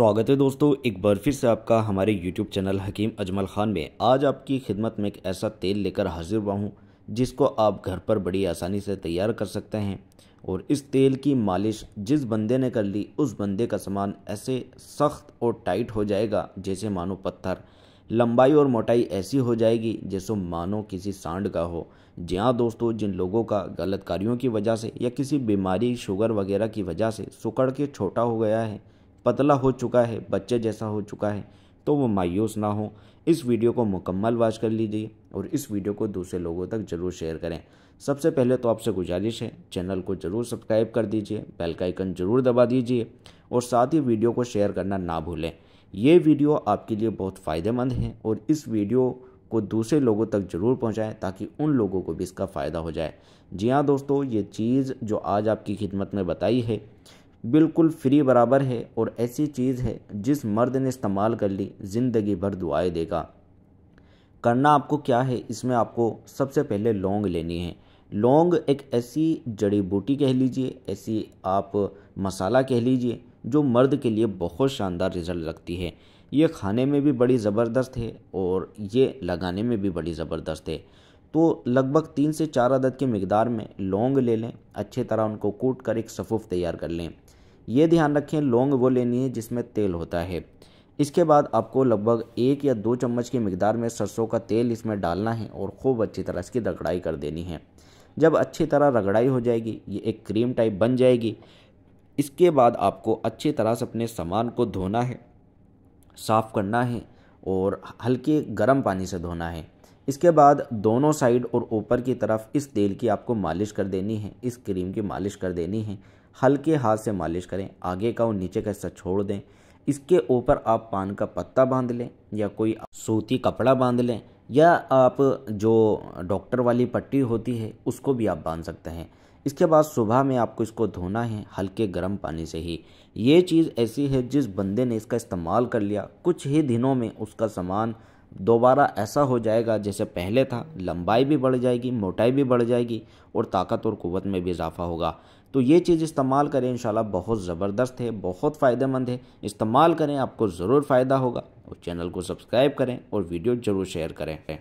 स्वागत है दोस्तों एक बार फिर से आपका हमारे यूट्यूब चैनल हकीम अजमल ख़ान में आज आपकी खिदमत में एक ऐसा तेल लेकर हाजिर हुआ हूँ जिसको आप घर पर बड़ी आसानी से तैयार कर सकते हैं और इस तेल की मालिश जिस बंदे ने कर ली उस बंदे का सामान ऐसे सख्त और टाइट हो जाएगा जैसे मानो पत्थर लंबाई और मोटाई ऐसी हो जाएगी जैसे मानो किसी सांड का हो जी हाँ दोस्तों जिन लोगों का गलत कार्यों की वजह से या किसी बीमारी शुगर वगैरह की वजह से सुकड़ के छोटा हो गया है पतला हो चुका है बच्चे जैसा हो चुका है तो वो मायूस ना हो इस वीडियो को मुकम्मल वॉच कर लीजिए और इस वीडियो को दूसरे लोगों तक ज़रूर शेयर करें सबसे पहले तो आपसे गुजारिश है चैनल को ज़रूर सब्सक्राइब कर दीजिए बेल का आइकन ज़रूर दबा दीजिए और साथ ही वीडियो को शेयर करना ना भूलें ये वीडियो आपके लिए बहुत फ़ायदेमंद है और इस वीडियो को दूसरे लोगों तक ज़रूर पहुँचाएँ ताकि उन लोगों को भी इसका फ़ायदा हो जाए जी हाँ दोस्तों ये चीज़ जो आज आपकी खिदमत में बताई है बिल्कुल फ्री बराबर है और ऐसी चीज़ है जिस मर्द ने इस्तेमाल कर ली ज़िंदगी भर दुआएं देगा करना आपको क्या है इसमें आपको सबसे पहले लौंग लेनी है लौंग एक ऐसी जड़ी बूटी कह लीजिए ऐसी आप मसाला कह लीजिए जो मर्द के लिए बहुत शानदार रिजल्ट रखती है ये खाने में भी बड़ी ज़बरदस्त है और ये लगाने में भी बड़ी ज़बरदस्त है तो लगभग तीन से चार अदद की मकदार में लौंग ले लें अच्छे तरह उनको कूट कर एक सफ़ूफ तैयार कर लें ये ध्यान रखें लौंग वो लेनी है जिसमें तेल होता है इसके बाद आपको लगभग एक या दो चम्मच की मकदार में सरसों का तेल इसमें डालना है और खूब अच्छी तरह इसकी रगड़ाई कर देनी है जब अच्छी तरह रगड़ाई हो जाएगी ये एक क्रीम टाइप बन जाएगी इसके बाद आपको अच्छी तरह से अपने सामान को धोना है साफ़ करना है और हल्के गर्म पानी से धोना है इसके बाद दोनों साइड और ऊपर की तरफ इस तेल की आपको मालिश कर देनी है इस क्रीम की मालिश कर देनी है हल्के हाथ से मालिश करें आगे का और नीचे का हिस्सा छोड़ दें इसके ऊपर आप पान का पत्ता बांध लें या कोई सूती कपड़ा बांध लें या आप जो डॉक्टर वाली पट्टी होती है उसको भी आप बांध सकते हैं इसके बाद सुबह में आपको इसको धोना है हल्के गर्म पानी से ही ये चीज़ ऐसी है जिस बंदे ने इसका इस्तेमाल कर लिया कुछ ही दिनों में उसका सामान दोबारा ऐसा हो जाएगा जैसे पहले था लंबाई भी बढ़ जाएगी मोटाई भी बढ़ जाएगी और ताकत और कुवत में भी इजाफा होगा तो ये चीज़ इस्तेमाल करें इंशाल्लाह बहुत ज़बरदस्त है बहुत फ़ायदेमंद है इस्तेमाल करें आपको ज़रूर फ़ायदा होगा और चैनल को सब्सक्राइब करें और वीडियो ज़रूर शेयर करें